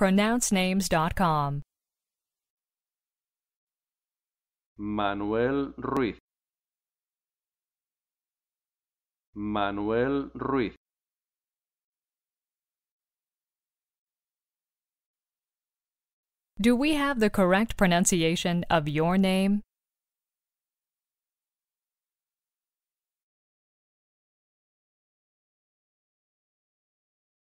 pronouncenames.com. Manuel Ruiz. Manuel Ruiz. Do we have the correct pronunciation of your name?